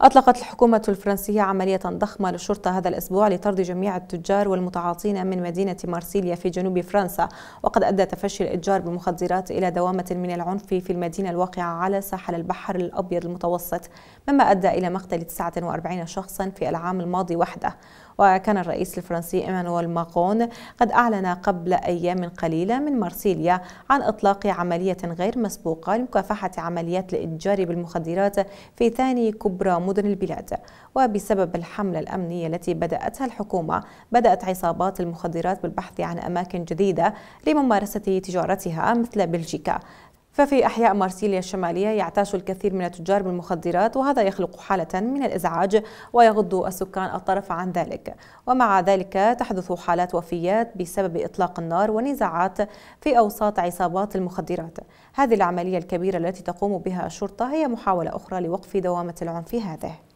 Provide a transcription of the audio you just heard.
أطلقت الحكومة الفرنسية عملية ضخمة للشرطة هذا الأسبوع لطرد جميع التجار والمتعاطين من مدينة مارسيليا في جنوب فرنسا وقد أدى تفشي الإتجار بالمخدرات إلى دوامة من العنف في المدينة الواقعة على ساحل البحر الأبيض المتوسط مما أدى إلى مقتل 49 شخصا في العام الماضي وحده وكان الرئيس الفرنسي إيمانويل ماغون قد أعلن قبل أيام قليلة من مارسيليا عن إطلاق عملية غير مسبوقة لمكافحة عمليات الإتجار بالمخدرات في ثاني كبرى ومدن البلاد وبسبب الحملة الأمنية التي بدأتها الحكومة بدأت عصابات المخدرات بالبحث عن أماكن جديدة لممارسة تجارتها مثل بلجيكا ففي أحياء مارسيليا الشمالية يعتاش الكثير من التجار بالمخدرات وهذا يخلق حالة من الإزعاج ويغض السكان الطرف عن ذلك ومع ذلك تحدث حالات وفيات بسبب إطلاق النار ونزاعات في أوساط عصابات المخدرات هذه العملية الكبيرة التي تقوم بها الشرطة هي محاولة أخرى لوقف دوامة العنف هذه